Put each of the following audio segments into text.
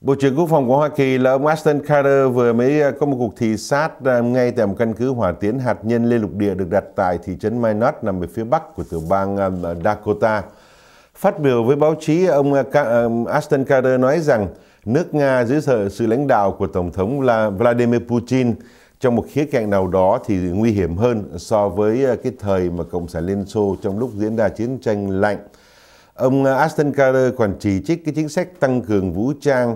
Bộ trưởng Quốc phòng của Hoa Kỳ là ông Ashton Carter vừa mới à, có một cuộc thị sát à, ngay tại một căn cứ hỏa tiễn hạt nhân liên lục địa được đặt tại thị trấn Minot nằm về phía bắc của tiểu bang à, Dakota. Phát biểu với báo chí, ông Ashton Carter nói rằng nước Nga dưới sự lãnh đạo của Tổng thống là Vladimir Putin trong một khía cạnh nào đó thì nguy hiểm hơn so với cái thời mà Cộng sản Liên Xô trong lúc diễn ra chiến tranh lạnh. Ông Aston Carter còn chỉ trích cái chính sách tăng cường vũ trang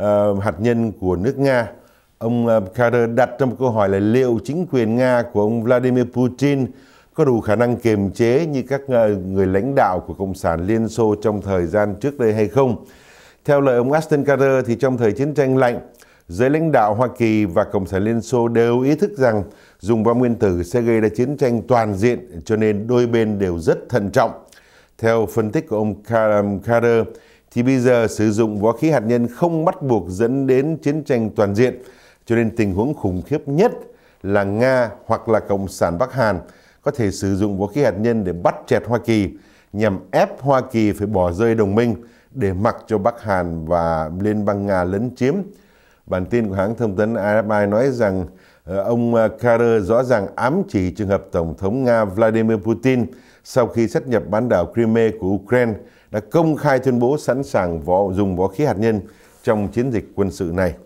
uh, hạt nhân của nước Nga. Ông ờ, Carter đặt trong một câu hỏi là liệu chính quyền Nga của ông Vladimir Putin có đủ khả năng kiềm chế như các ờ, người lãnh đạo của Cộng sản Liên Xô trong thời gian trước đây hay không. Theo lời ông Aston Carter thì trong thời chiến tranh lạnh, giới lãnh đạo Hoa Kỳ và Cộng sản Liên Xô đều ý thức rằng dùng bom nguyên tử sẽ gây ra chiến tranh toàn diện cho nên đôi bên đều rất thận trọng. Theo phân tích của ông Karam thì bây giờ sử dụng vũ khí hạt nhân không bắt buộc dẫn đến chiến tranh toàn diện, cho nên tình huống khủng khiếp nhất là Nga hoặc là Cộng sản Bắc Hàn có thể sử dụng vũ khí hạt nhân để bắt chẹt Hoa Kỳ nhằm ép Hoa Kỳ phải bỏ rơi đồng minh để mặc cho Bắc Hàn và Liên bang Nga lấn chiếm. Bản tin của hãng thông tấn AFI nói rằng Ờ, ông ờ, Carter rõ ràng ám chỉ trường hợp Tổng thống Nga Vladimir Putin sau khi sát nhập bán đảo Crimea của Ukraine đã công khai tuyên bố sẵn sàng võ, dùng võ khí hạt nhân trong chiến dịch quân sự này.